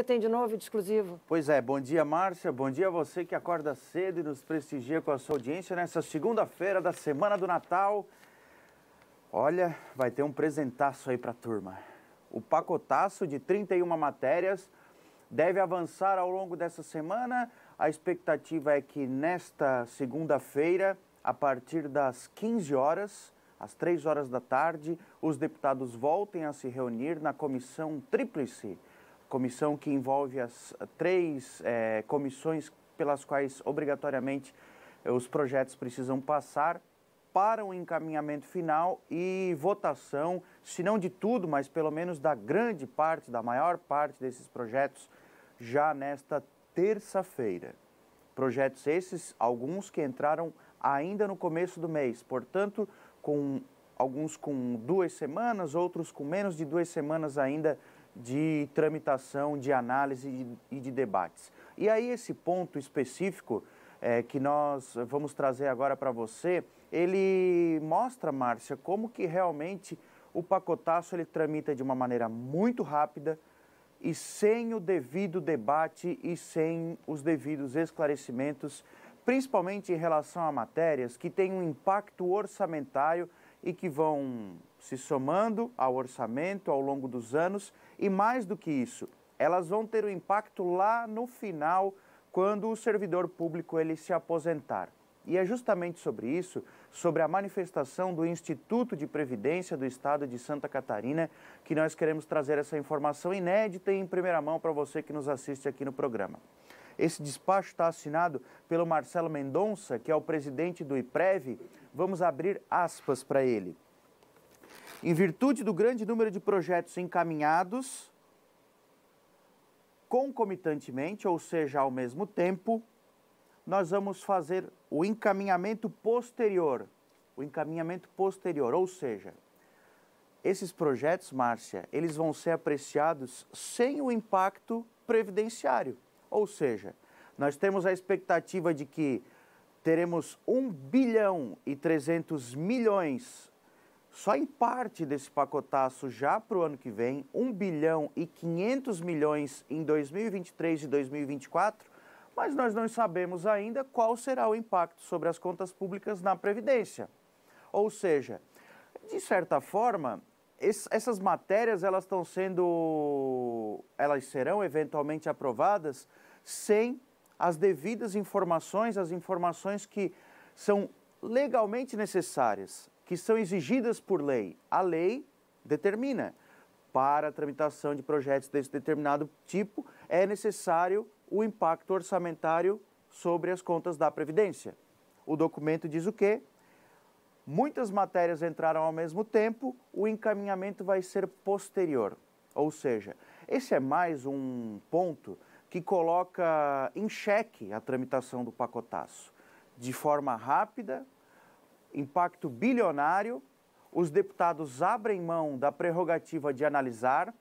você tem de novo de exclusivo? Pois é, bom dia, Márcia. Bom dia a você que acorda cedo e nos prestigia com a sua audiência nessa segunda-feira da semana do Natal. Olha, vai ter um presentaço aí para a turma. O pacotaço de 31 matérias deve avançar ao longo dessa semana. A expectativa é que nesta segunda-feira, a partir das 15 horas, às 3 horas da tarde, os deputados voltem a se reunir na comissão tríplice comissão que envolve as três é, comissões pelas quais obrigatoriamente eh, os projetos precisam passar para um encaminhamento final e votação, se não de tudo, mas pelo menos da grande parte, da maior parte desses projetos, já nesta terça-feira. Projetos esses, alguns que entraram ainda no começo do mês, portanto, com alguns com duas semanas, outros com menos de duas semanas ainda de tramitação, de análise e de debates. E aí esse ponto específico é, que nós vamos trazer agora para você, ele mostra, Márcia, como que realmente o pacotaço ele tramita de uma maneira muito rápida e sem o devido debate e sem os devidos esclarecimentos, principalmente em relação a matérias que têm um impacto orçamentário e que vão se somando ao orçamento ao longo dos anos e mais do que isso, elas vão ter o um impacto lá no final quando o servidor público ele se aposentar. E é justamente sobre isso, sobre a manifestação do Instituto de Previdência do Estado de Santa Catarina, que nós queremos trazer essa informação inédita e em primeira mão para você que nos assiste aqui no programa. Esse despacho está assinado pelo Marcelo Mendonça, que é o presidente do IPREV, Vamos abrir aspas para ele. Em virtude do grande número de projetos encaminhados concomitantemente, ou seja, ao mesmo tempo, nós vamos fazer o encaminhamento posterior. O encaminhamento posterior, ou seja, esses projetos, Márcia, eles vão ser apreciados sem o impacto previdenciário. Ou seja, nós temos a expectativa de que teremos 1 bilhão e 300 milhões, só em parte desse pacotaço já para o ano que vem, 1 bilhão e 500 milhões em 2023 e 2024, mas nós não sabemos ainda qual será o impacto sobre as contas públicas na Previdência. Ou seja, de certa forma, essas matérias elas estão sendo, elas serão eventualmente aprovadas sem as devidas informações, as informações que são legalmente necessárias, que são exigidas por lei. A lei determina para a tramitação de projetos desse determinado tipo é necessário o impacto orçamentário sobre as contas da Previdência. O documento diz o quê? Muitas matérias entraram ao mesmo tempo, o encaminhamento vai ser posterior. Ou seja, esse é mais um ponto que coloca em xeque a tramitação do pacotaço. De forma rápida, impacto bilionário, os deputados abrem mão da prerrogativa de analisar.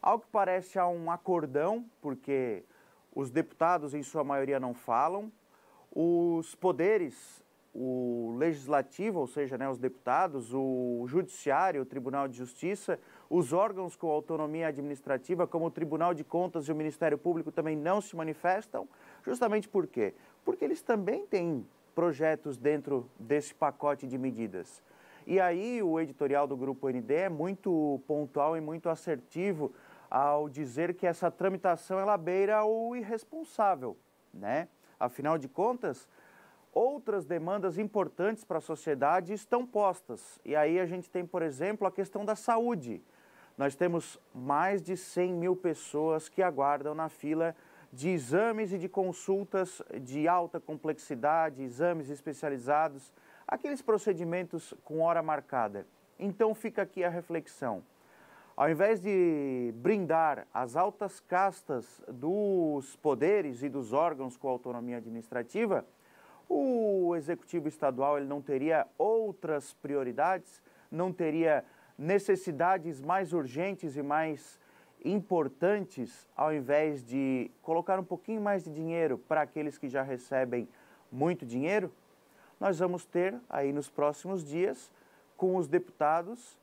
Ao que parece, há um acordão, porque os deputados, em sua maioria, não falam. Os poderes o legislativo, ou seja, né, os deputados, o judiciário, o Tribunal de Justiça, os órgãos com autonomia administrativa, como o Tribunal de Contas e o Ministério Público, também não se manifestam, justamente por quê? Porque eles também têm projetos dentro desse pacote de medidas. E aí o editorial do Grupo ND é muito pontual e muito assertivo ao dizer que essa tramitação ela beira o irresponsável, né? Afinal de contas, outras demandas importantes para a sociedade estão postas. E aí a gente tem, por exemplo, a questão da saúde. Nós temos mais de 100 mil pessoas que aguardam na fila de exames e de consultas de alta complexidade, exames especializados, aqueles procedimentos com hora marcada. Então fica aqui a reflexão. Ao invés de brindar as altas castas dos poderes e dos órgãos com autonomia administrativa, o executivo estadual ele não teria outras prioridades, não teria necessidades mais urgentes e mais importantes, ao invés de colocar um pouquinho mais de dinheiro para aqueles que já recebem muito dinheiro? Nós vamos ter aí nos próximos dias com os deputados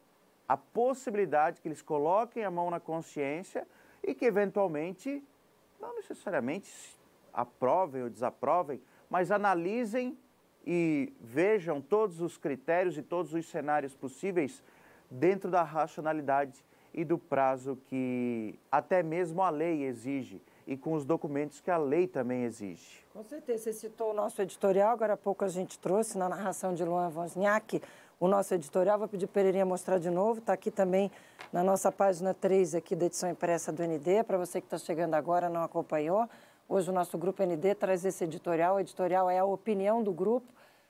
a possibilidade que eles coloquem a mão na consciência e que eventualmente, não necessariamente aprovem ou desaprovem, mas analisem e vejam todos os critérios e todos os cenários possíveis dentro da racionalidade e do prazo que até mesmo a lei exige e com os documentos que a lei também exige. Com certeza, você citou o nosso editorial, agora há pouco a gente trouxe na narração de Luan Wozniak o nosso editorial, vou pedir Pereirinha mostrar de novo, está aqui também na nossa página 3 aqui da edição impressa do ND, para você que está chegando agora não acompanhou, Hoje o nosso grupo ND traz esse editorial. O editorial é a opinião do grupo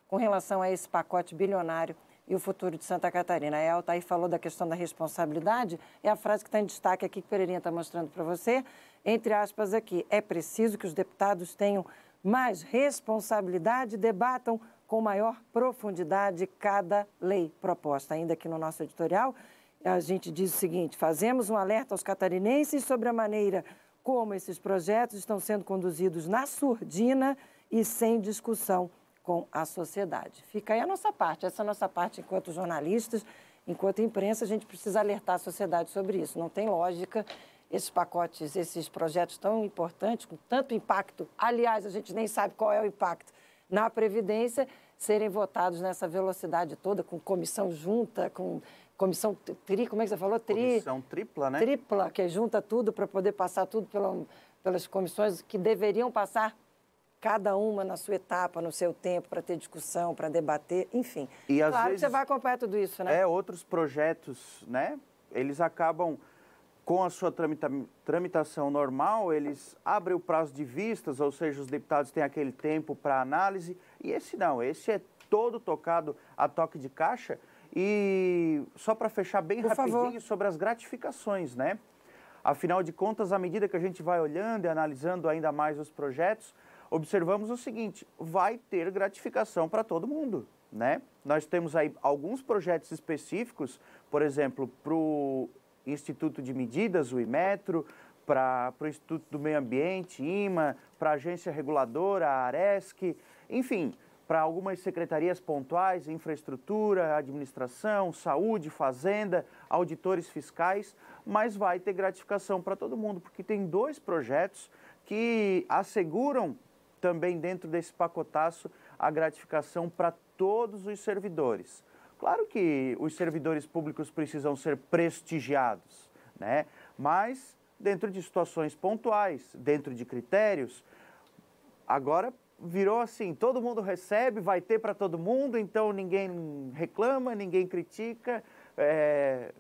com relação a esse pacote bilionário e o futuro de Santa Catarina. A é, aí falou da questão da responsabilidade, é a frase que está em destaque aqui que Pereirinha está mostrando para você. Entre aspas aqui, é preciso que os deputados tenham mais responsabilidade e debatam com maior profundidade cada lei proposta. Ainda aqui no nosso editorial, a gente diz o seguinte: fazemos um alerta aos catarinenses sobre a maneira como esses projetos estão sendo conduzidos na surdina e sem discussão com a sociedade. Fica aí a nossa parte, essa é a nossa parte enquanto jornalistas, enquanto imprensa, a gente precisa alertar a sociedade sobre isso. Não tem lógica esses pacotes, esses projetos tão importantes, com tanto impacto. Aliás, a gente nem sabe qual é o impacto na Previdência serem votados nessa velocidade toda, com comissão junta, com comissão tri, como é que você falou? Tri, comissão tripla, né? Tripla, que é junta tudo para poder passar tudo pela, pelas comissões que deveriam passar cada uma na sua etapa, no seu tempo, para ter discussão, para debater, enfim. E claro às vezes, você vai acompanhar tudo isso, né? É, outros projetos, né? Eles acabam com a sua tramita tramitação normal, eles abrem o prazo de vistas, ou seja, os deputados têm aquele tempo para análise, e esse não, esse é todo tocado a toque de caixa. E só para fechar bem Por rapidinho favor. sobre as gratificações, né? Afinal de contas, à medida que a gente vai olhando e analisando ainda mais os projetos, observamos o seguinte: vai ter gratificação para todo mundo. Né? Nós temos aí alguns projetos específicos, por exemplo, para o Instituto de Medidas, o IMETRO, para o Instituto do Meio Ambiente, IMA, para a agência reguladora, a ARESC, enfim, para algumas secretarias pontuais, infraestrutura, administração, saúde, fazenda, auditores fiscais, mas vai ter gratificação para todo mundo, porque tem dois projetos que asseguram também dentro desse pacotaço a gratificação para todos os servidores. Claro que os servidores públicos precisam ser prestigiados, né? mas dentro de situações pontuais, dentro de critérios. Agora virou assim: todo mundo recebe, vai ter para todo mundo, então ninguém reclama, ninguém critica, é,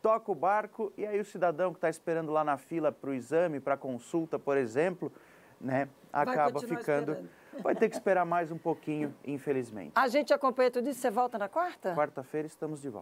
toca o barco, e aí o cidadão que está esperando lá na fila para o exame, para a consulta, por exemplo, né, acaba ficando. Esperando Vai ter que esperar mais um pouquinho, infelizmente. A gente acompanha tudo isso. Você volta na quarta? Quarta-feira estamos de volta.